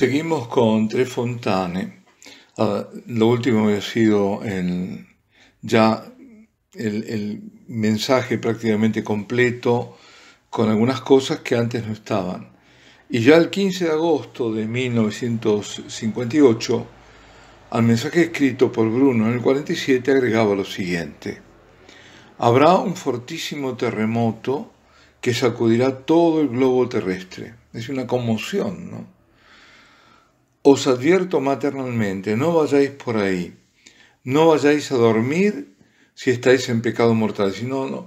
Seguimos con Tres fontanes. Ah, lo último había sido ya el, el, mensaje prácticamente completo con algunas cosas que antes no estaban. Y ya el 15 de agosto de 1958, al mensaje escrito por Bruno en el 47 agregaba lo siguiente. Habrá un fortísimo terremoto que sacudirá todo el globo terrestre. Es una conmoción, ¿no? Os advierto maternalmente, no vayáis por ahí, no vayáis a dormir si estáis en pecado mortal, sino no,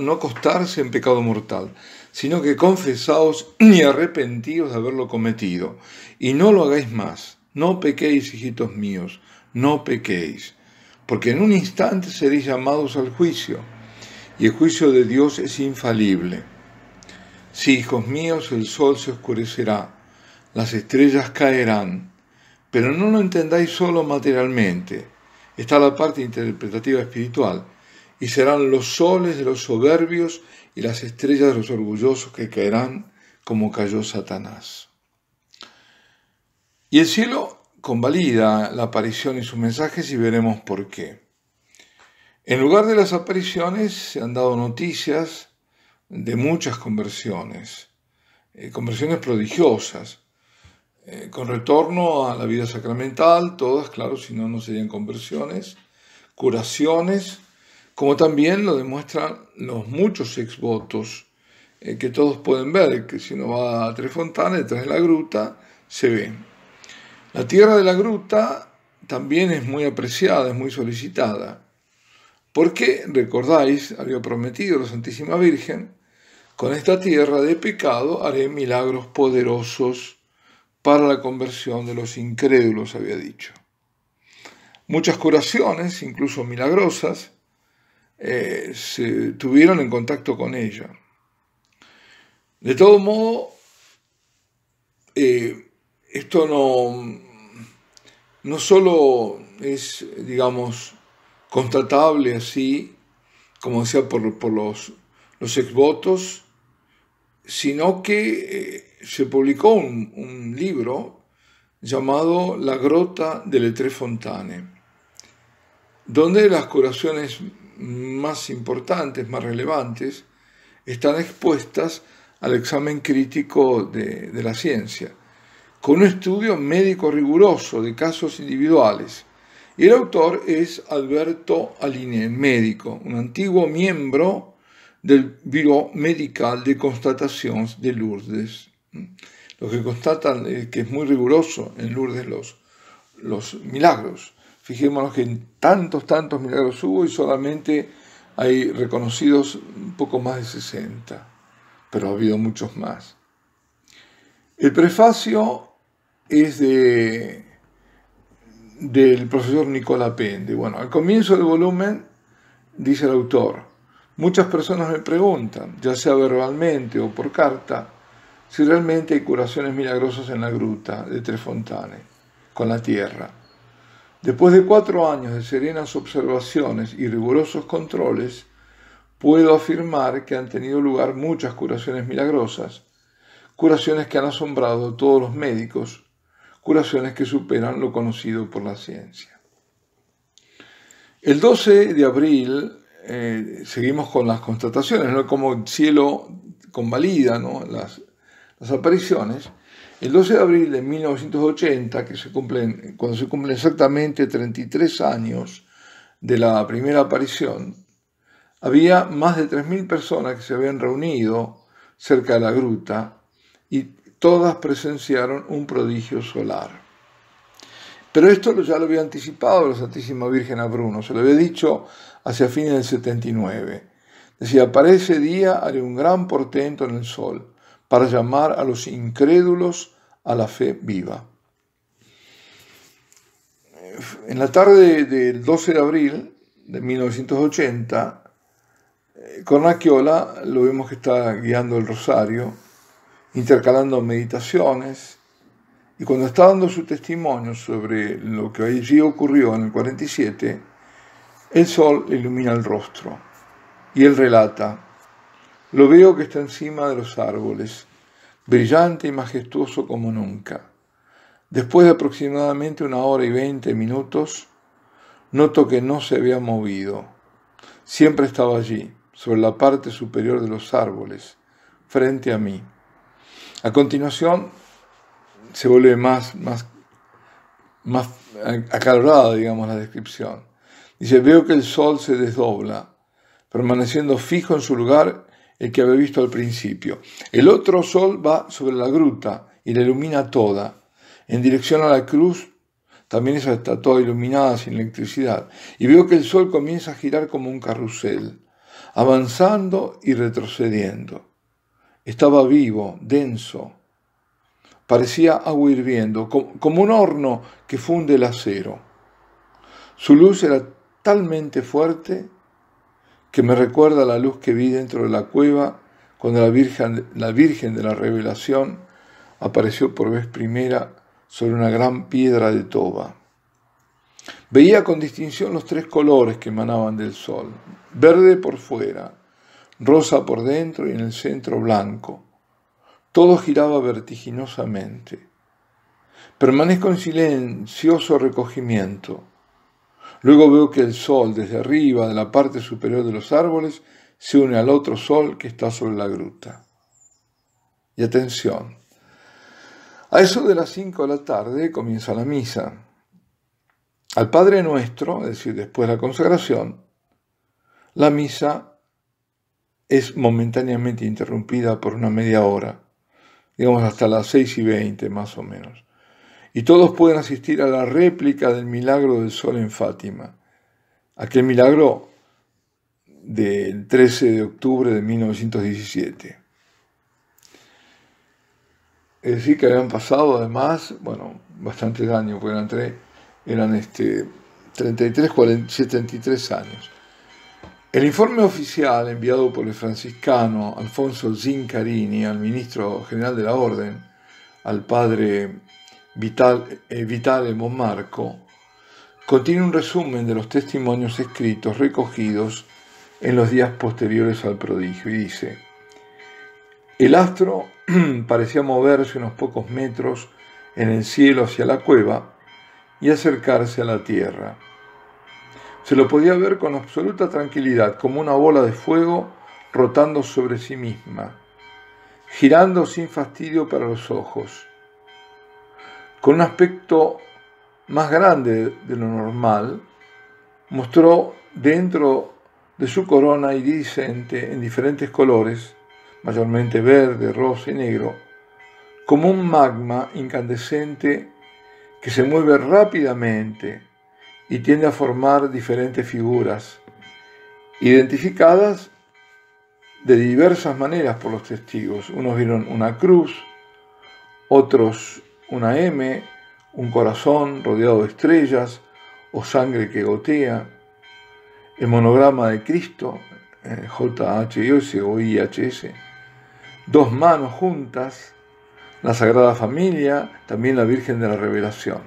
no, acostarse en pecado mortal, sino que confesaos y arrepentíos de haberlo cometido, y no lo hagáis más, no pequéis, hijitos míos, no pequéis, porque en un instante seréis llamados al juicio, y el juicio de Dios es infalible. Si, hijos míos, el sol se oscurecerá, las estrellas caerán. Pero no lo entendáis solo materialmente. Está la parte interpretativa espiritual. Y serán los soles de los soberbios y las estrellas de los orgullosos que caerán como cayó Satanás. Y el cielo convalida la aparición y sus mensajes y veremos por qué. En lugar de las apariciones se han dado noticias de muchas conversiones, eh, conversiones prodigiosas, eh, con retorno a la vida sacramental, todas, claro, si no, no serían conversiones, curaciones, como también lo demuestran los muchos exvotos eh, que todos pueden ver, que si uno va a Tres fontanes detrás de la gruta, se ve. La tierra de la gruta también es muy apreciada, es muy solicitada, porque, recordáis, había prometido la Santísima Virgen, con esta tierra de pecado haré milagros poderosos para la conversión de los incrédulos, había dicho. Muchas curaciones, incluso milagrosas, eh, se tuvieron en contacto con ella. De todo modo, eh, esto no, no solo es, digamos, constatable así, como decía, por, los, los exvotos, sino que eh, se publicó un, libro llamado La Grota de Tre Fontane, donde las curaciones más importantes, más relevantes, están expuestas al examen crítico de, la ciencia, con un estudio médico riguroso de casos individuales. Y el autor es Alberto Aline, médico, un antiguo miembro del Bureau Medical de Constataciones de Lourdes. Lo que constatan es que es muy riguroso en Lourdes los, los milagros. Fijémonos que en tantos, tantos milagros hubo y solamente hay reconocidos un poco más de 60, pero ha habido muchos más. El prefacio es de del profesor Nicola Pende. Bueno, al comienzo del volumen dice el autor, muchas personas me preguntan, ya sea verbalmente o por carta, si realmente hay curaciones milagrosas en la gruta de Tres Fontanes, con la tierra. Después de cuatro años de serenas observaciones y rigurosos controles, puedo afirmar que han tenido lugar muchas curaciones milagrosas, curaciones que han asombrado a todos los médicos, curaciones que superan lo conocido por la ciencia. El 12 de abril eh, seguimos con las constataciones, ¿no? como el cielo convalida ¿no? las, las apariciones, el 12 de abril de 1980, que se cumplen, cuando se cumplen exactamente 33 años de la primera aparición, había más de 3.000 personas que se habían reunido cerca de la gruta y todas presenciaron un prodigio solar. Pero esto ya lo había anticipado la Santísima Virgen a Bruno, se lo había dicho hacia fines del 79. Decía, para ese día haré un gran portento en el sol para llamar a los incrédulos a la fe viva. En la tarde del 12 de abril de 1980, eh, Cornacchiola lo vemos que está guiando el rosario, intercalando meditaciones, y cuando está dando su testimonio sobre lo que allí ocurrió en el 47, el sol ilumina el rostro y él relata, lo veo que está encima de los árboles, brillante y majestuoso como nunca. Después de aproximadamente una hora y veinte minutos, noto que no se había movido. Siempre estaba allí, sobre la parte superior de los árboles, frente a mí. A continuación, se vuelve más, más, más acalorada, digamos, la descripción. Dice, veo que el sol se desdobla, permaneciendo fijo en su lugar el que había visto al principio. El otro sol va sobre la gruta y la ilumina toda. En dirección a la cruz, también esa está toda iluminada sin electricidad. Y veo que el sol comienza a girar como un carrusel, avanzando y retrocediendo. Estaba vivo, denso. Parecía agua hirviendo, como un horno que funde el acero. Su luz era talmente fuerte que me recuerda la luz que vi dentro de la cueva cuando la Virgen, la Virgen de la Revelación apareció por vez primera sobre una gran piedra de toba. Veía con distinción los tres colores que emanaban del sol, verde por fuera, rosa por dentro y en el centro blanco. Todo giraba vertiginosamente. Permanezco en silencioso recogimiento Luego veo que el sol desde arriba, de la parte superior de los árboles, se une al otro sol que está sobre la gruta. Y atención, a eso de las 5 de la tarde comienza la misa. Al Padre Nuestro, es decir, después de la consagración, la misa es momentáneamente interrumpida por una media hora, digamos hasta las 6 y 20 más o menos y todos pueden asistir a la réplica del milagro del sol en Fátima. Aquel milagro del 13 de octubre de 1917. Es decir, que habían pasado además, bueno, bastantes años, porque eran, tres, eran este, 33, 73 años. El informe oficial enviado por el franciscano Alfonso Zincarini al ministro general de la Orden, al padre Vital, de eh, Vitale Monmarco, contiene un resumen de los testimonios escritos recogidos en los días posteriores al prodigio y dice, el astro parecía moverse unos pocos metros en el cielo hacia la cueva y acercarse a la tierra. Se lo podía ver con absoluta tranquilidad, como una bola de fuego rotando sobre sí misma, girando sin fastidio para los ojos con un aspecto más grande de lo normal, mostró dentro de su corona iridiscente en diferentes colores, mayormente verde, rosa y negro, como un magma incandescente que se mueve rápidamente y tiende a formar diferentes figuras, identificadas de diversas maneras por los testigos. Unos vieron una cruz, otros una M, un corazón rodeado de estrellas o sangre que gotea, el monograma de Cristo, eh, JHS o IHS, dos manos juntas, la Sagrada Familia, también la Virgen de la Revelación.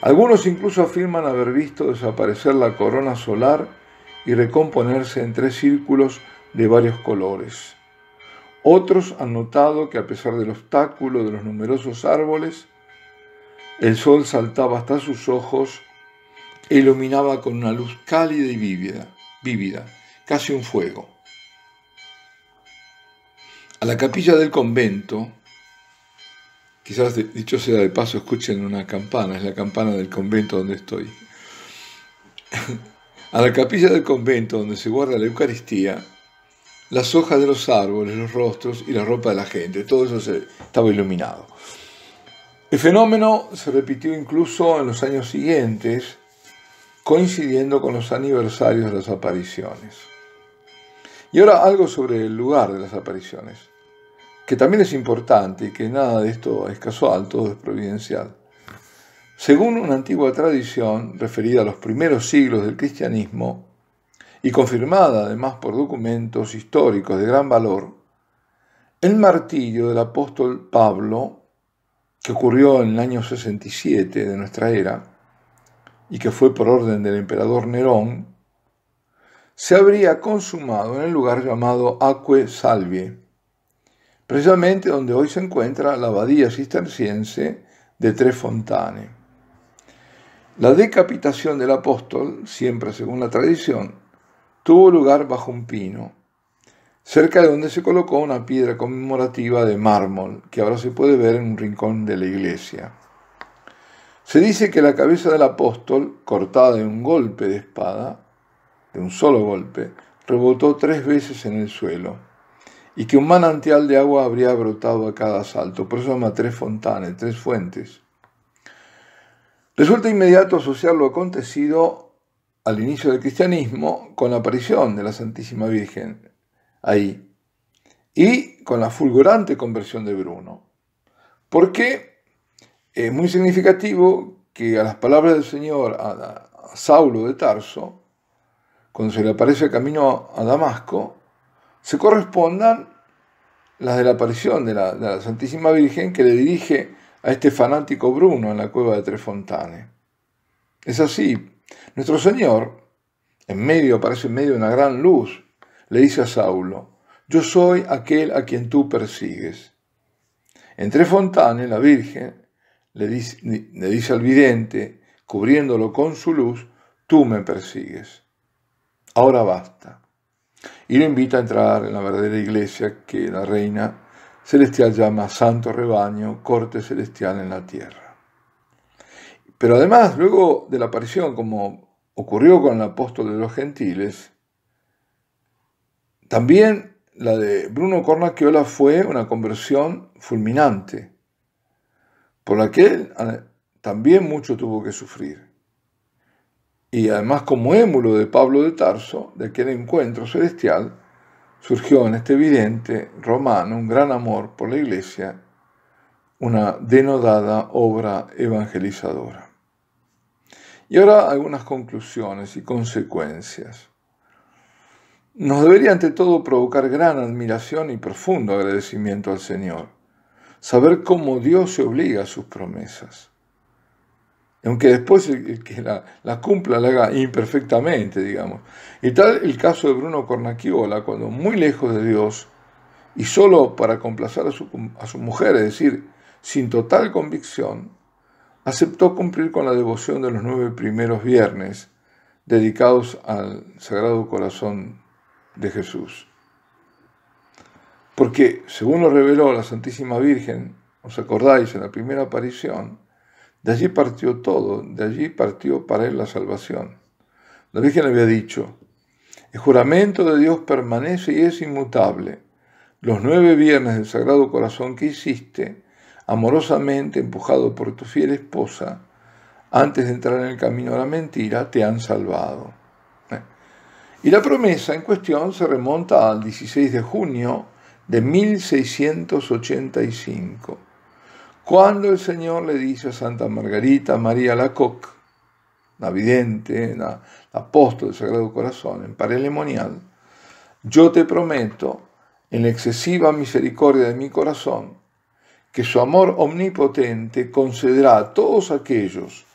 Algunos incluso afirman haber visto desaparecer la corona solar y recomponerse en tres círculos de varios colores. Otros han notado que a pesar del obstáculo de los numerosos árboles, el sol saltaba hasta sus ojos e iluminaba con una luz cálida y vívida, vívida, casi un fuego. A la capilla del convento, quizás dicho sea de paso, escuchen una campana, es la campana del convento donde estoy. A la capilla del convento donde se guarda la Eucaristía, las hojas de los árboles, los rostros y la ropa de la gente. Todo eso estaba iluminado. El fenómeno se repitió incluso en los años siguientes, coincidiendo con los aniversarios de las apariciones. Y ahora algo sobre el lugar de las apariciones, que también es importante y que nada de esto es casual, todo es providencial. Según una antigua tradición referida a los primeros siglos del cristianismo, y confirmada además por documentos históricos de gran valor, el martirio del apóstol Pablo, que ocurrió en el año 67 de nuestra era, y que fue por orden del emperador Nerón, se habría consumado en el lugar llamado Aque Salvie, precisamente donde hoy se encuentra la abadía cisterciense de Tres Fontane. La decapitación del apóstol, siempre según la tradición, tuvo lugar bajo un pino, cerca de donde se colocó una piedra conmemorativa de mármol que ahora se puede ver en un rincón de la iglesia. Se dice que la cabeza del apóstol, cortada de un golpe de espada, de un solo golpe, rebotó tres veces en el suelo y que un manantial de agua habría brotado a cada salto. Por eso llama tres fontanes, tres fuentes. Resulta inmediato asociar lo acontecido al inicio del cristianismo con la aparición de la Santísima Virgen ahí y con la fulgurante conversión de Bruno. Porque es muy significativo que a las palabras del Señor a, Saulo de Tarso, cuando se le aparece el camino a Damasco, se correspondan las de la aparición de la, de la, Santísima Virgen que le dirige a este fanático Bruno en la cueva de Tres Fontanes. Es así, nuestro Señor, en medio, parece en medio de una gran luz, le dice a Saulo, yo soy aquel a quien tú persigues. Entre fontanes, la Virgen, le dice, le dice al vidente, cubriéndolo con su luz, tú me persigues. Ahora basta. Y lo invita a entrar en la verdadera iglesia que la reina celestial llama Santo Rebaño, corte celestial en la tierra. Pero además, luego de la aparición, como ocurrió con el apóstol de los gentiles, también la de Bruno Cornacchiola fue una conversión fulminante, por la que él ah, también mucho tuvo que sufrir. Y además como émulo de Pablo de Tarso, de aquel encuentro celestial, surgió en este evidente romano un gran amor por la iglesia, una denodada obra evangelizadora. Y ahora algunas conclusiones y consecuencias. Nos debería ante todo provocar gran admiración y profundo agradecimiento al Señor, saber cómo Dios se obliga a sus promesas. Aunque después el que la, cumpla la haga imperfectamente, digamos. Y tal el caso de Bruno Cornaquiola, cuando muy lejos de Dios y solo para complacer a su, a su mujer, es decir, sin total convicción, aceptó cumplir con la devoción de los nueve primeros viernes dedicados al Sagrado Corazón de Jesús. Porque, según lo reveló la Santísima Virgen, os acordáis en la primera aparición, de allí partió todo, de allí partió para él la salvación. La Virgen había dicho, el juramento de Dios permanece y es inmutable. Los nueve viernes del Sagrado Corazón que hiciste amorosamente empujado por tu fiel esposa, antes de entrar en el camino de la mentira, te han salvado. Eh. Y la promesa en cuestión se remonta al 16 de junio de 1685, cuando el Señor le dice a Santa Margarita María Lacoque, la vidente, la, apóstol del Sagrado Corazón, en Parelemonial, yo te prometo, en la excesiva misericordia de mi corazón, que su amor omnipotente concederá a todos aquellos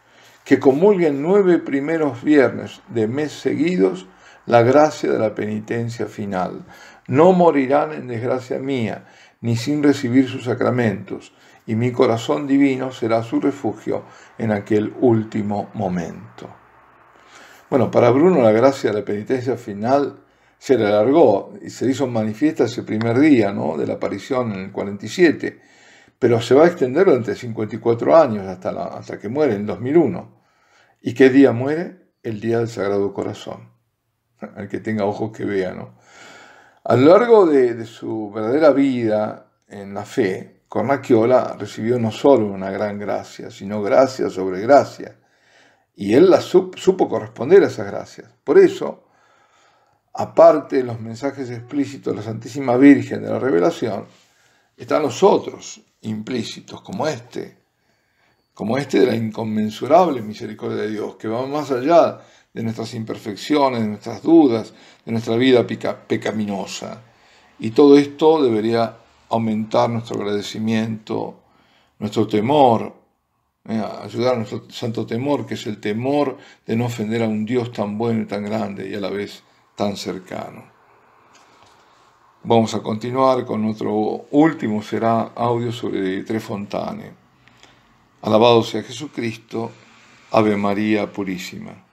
que comulguen nueve primeros viernes de mes seguidos la gracia de la penitencia final. No morirán en desgracia mía, ni sin recibir sus sacramentos, y mi corazón divino será su refugio en aquel último momento. Bueno, para Bruno la gracia de la penitencia final se le alargó y se hizo manifiesta ese primer día ¿no? de la aparición en el 47 pero se va a extender durante 54 años hasta, hasta que muere en 2001. ¿Y qué día muere? El día del Sagrado Corazón. El que tenga ojos que vea, ¿no? A lo largo de, su verdadera vida en la fe, Cornacchiola recibió no solo una gran gracia, sino gracia sobre gracia. Y él la supo corresponder a esas gracias. Por eso, aparte de los mensajes explícitos de la Santísima Virgen de la Revelación, están los otros implícitos, como este, como este de la inconmensurable misericordia de Dios, que va más allá de nuestras imperfecciones, de nuestras dudas, de nuestra vida pecaminosa. Y todo esto debería aumentar nuestro agradecimiento, nuestro temor, eh, ayudar a nuestro santo temor, que es el temor de no ofender a un Dios tan bueno y tan grande y a la vez tan cercano. Vamos a continuar con nuestro último, será audio sobre Tres fontanes. Alabado sea Jesucristo, Ave María Purísima.